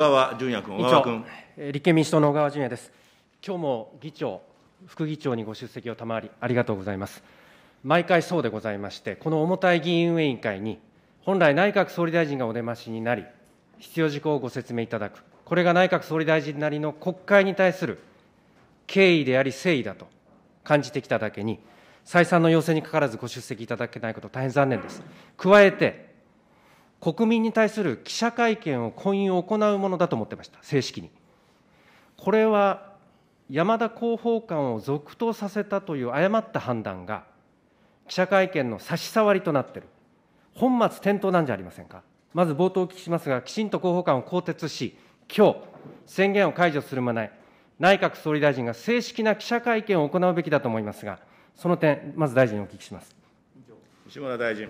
川淳也君、小川君。立憲民主党の小川淳也です。今日も議長、副議長にご出席を賜り、ありがとうございます。毎回そうでございまして、この重たい議員運営委員会に、本来内閣総理大臣がお出ましになり、必要事項をご説明いただく、これが内閣総理大臣なりの国会に対する敬意であり誠意だと感じてきただけに、再三の要請にかかわらずご出席いただけないこと、大変残念です。加えて、国民に対する記者会見を婚姻を行うものだと思ってました、正式に。これは山田広報官を続投させたという誤った判断が、記者会見の差し障りとなっている、本末転倒なんじゃありませんか。まず冒頭お聞きしますが、きちんと広報官を更迭し、今日宣言を解除するまない、内閣総理大臣が正式な記者会見を行うべきだと思いますが、その点、まず大臣にお聞きします。西村大臣。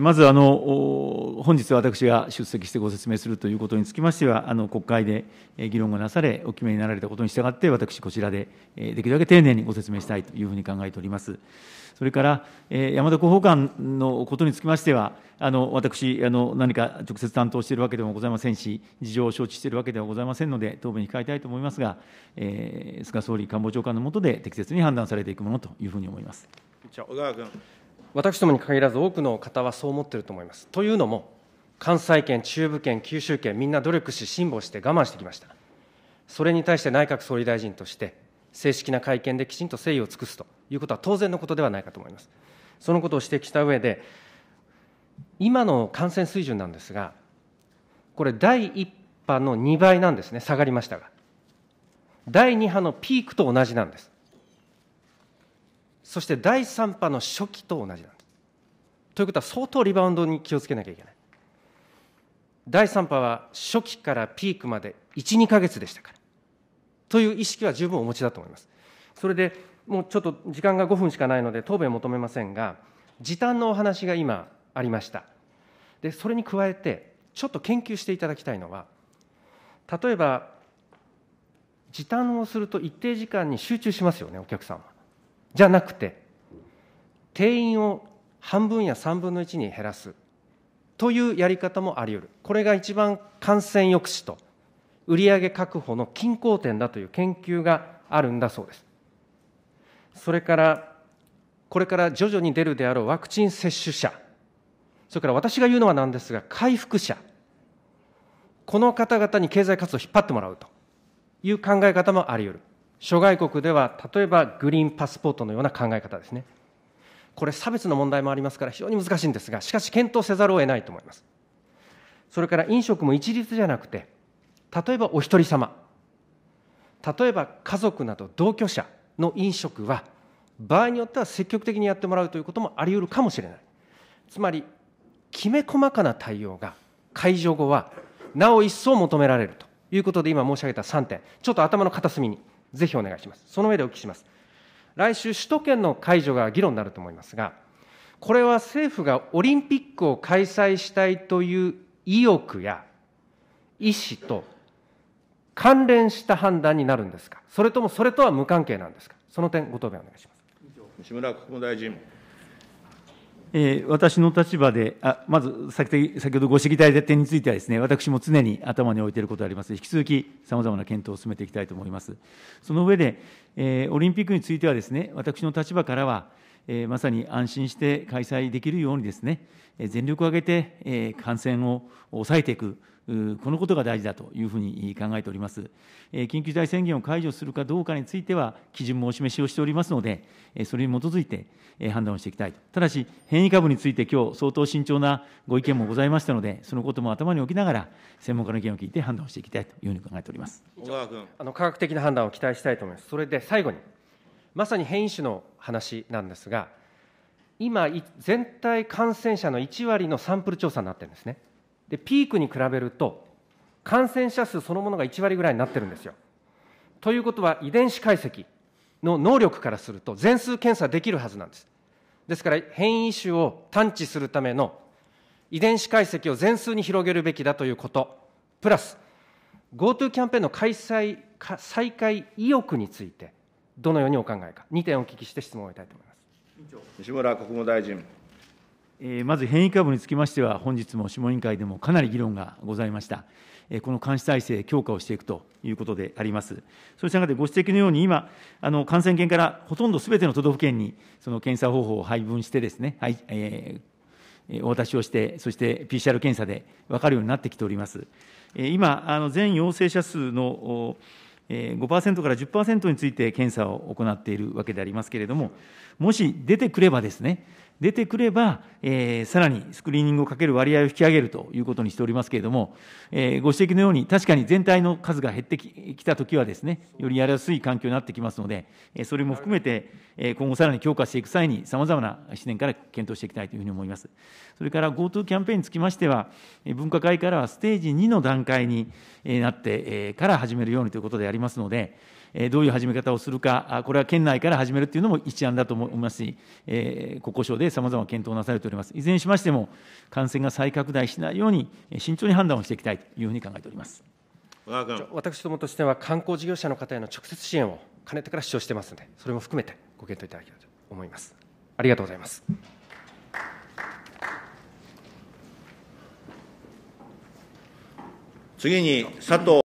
まずあの本日、私が出席してご説明するということにつきましては、国会で議論がなされ、お決めになられたことに従って、私、こちらでできるだけ丁寧にご説明したいというふうに考えております。それから、山田広報官のことにつきましては、あの私あの、何か直接担当しているわけでもございませんし、事情を承知しているわけではございませんので、答弁に控えたいと思いますが、えー、菅総理官房長官の下で適切に判断されていくものというふうに思います。小川君私どもに限らず多くの方はそう思っていると思います。というのも、関西圏、中部圏、九州圏、みんな努力し、辛抱して我慢してきました。それに対して内閣総理大臣として、正式な会見できちんと誠意を尽くすということは当然のことではないかと思います。そのことを指摘した上で、今の感染水準なんですが、これ、第1波の2倍なんですね、下がりましたが。第2波のピークと同じなんです。そして第3波の初期と同じなんです。ということは相当リバウンドに気をつけなきゃいけない。第3波は初期からピークまで1、2か月でしたから。という意識は十分お持ちだと思います。それでもうちょっと時間が5分しかないので答弁求めませんが、時短のお話が今ありました。で、それに加えて、ちょっと研究していただきたいのは、例えば時短をすると一定時間に集中しますよね、お客さんは。じゃなくて定員を半分や3分の1に減らすというやり方もあり得るこれが一番感染抑止と売上確保の均衡点だという研究があるんだそうですそれからこれから徐々に出るであろうワクチン接種者それから私が言うのはなんですが回復者この方々に経済活動を引っ張ってもらうという考え方もあり得る諸外国では例えばグリーンパスポートのような考え方ですねこれ差別の問題もありますから非常に難しいんですがしかし検討せざるを得ないと思いますそれから飲食も一律じゃなくて例えばお一人様例えば家族など同居者の飲食は場合によっては積極的にやってもらうということもあり得るかもしれないつまりきめ細かな対応が解除後はなお一層求められるということで今申し上げた3点ちょっと頭の片隅にぜひお願いします。その上でお聞きします。来週、首都圏の解除が議論になると思いますが、これは政府がオリンピックを開催したいという意欲や意思と関連した判断になるんですか、それともそれとは無関係なんですか、その点、ご答弁お願いします。西村国務大臣え私の立場で、あまず先先ほどご指摘いただいた点についてはです、ね、私も常に頭に置いていることであります、引き続きさまざまな検討を進めていきたいと思います。その上で、えオリンピックについてはです、ね、私の立場からは、えまさに安心して開催できるようにですね、全力を挙げて、え感染を抑えていく、このことが大事だというふうに考えております。緊急事態宣言を解除するかどうかについては、基準もお示しをしておりますので、それに基づいて判断をしていきたいと、ただし、変異株についてきょう、相当慎重なご意見もございましたので、そのことも頭に置きながら、専門家の意見を聞いて判断をしていきたいというふうに考えております小川君あの科学的な判断を期待したいと思います。それで最後にまさに変異種の話なんですが今全体感染者の1割のサンプル調査になってるんですねでピークに比べると感染者数そのものが1割ぐらいになってるんですよということは遺伝子解析の能力からすると全数検査できるはずなんですですから変異種を探知するための遺伝子解析を全数に広げるべきだということプラス GoTo キャンペーンの開催再開意欲についてどのようにお考えか、2点お聞きして質問を終えたいと思います西村国務大臣。えまず変異株につきましては、本日も諮問委員会でもかなり議論がございました。この監視体制強化をしていくということであります。そうした中でご指摘のように、今、あの感染源からほとんどすべての都道府県に、その検査方法を配分してですね、はいえー、お渡しをして、そして PCR 検査で分かるようになってきております。今、あの全陽性者数の5%から10%について検査を行っているわけでありますけれども、もし出てくればですね、出てくれば、えー、さらにスクリーニングをかける割合を引き上げるということにしておりますけれども、えー、ご指摘のように、確かに全体の数が減ってきたときはですね、よりやりやすい環境になってきますので、えそれも含めて、え今後さらに強化していく際に、さまざまな視点から検討していきたいというふうに思います。それから GoTo キャンペーンにつきましては、分科会からはステージ2の段階になってから始めるようにということでありますので、どういう始め方をするか、これは県内から始めるというのも一案だと思いますし、国交省でさまざま検討なされております。いずれにしましても、感染が再拡大しないように、慎重に判断をしていきたいというふうに考えております。私どもとしては、観光事業者の方への直接支援をかねてから主張してますので、それも含めてご検討いただきたいと思います。ありがとうございます。次に佐藤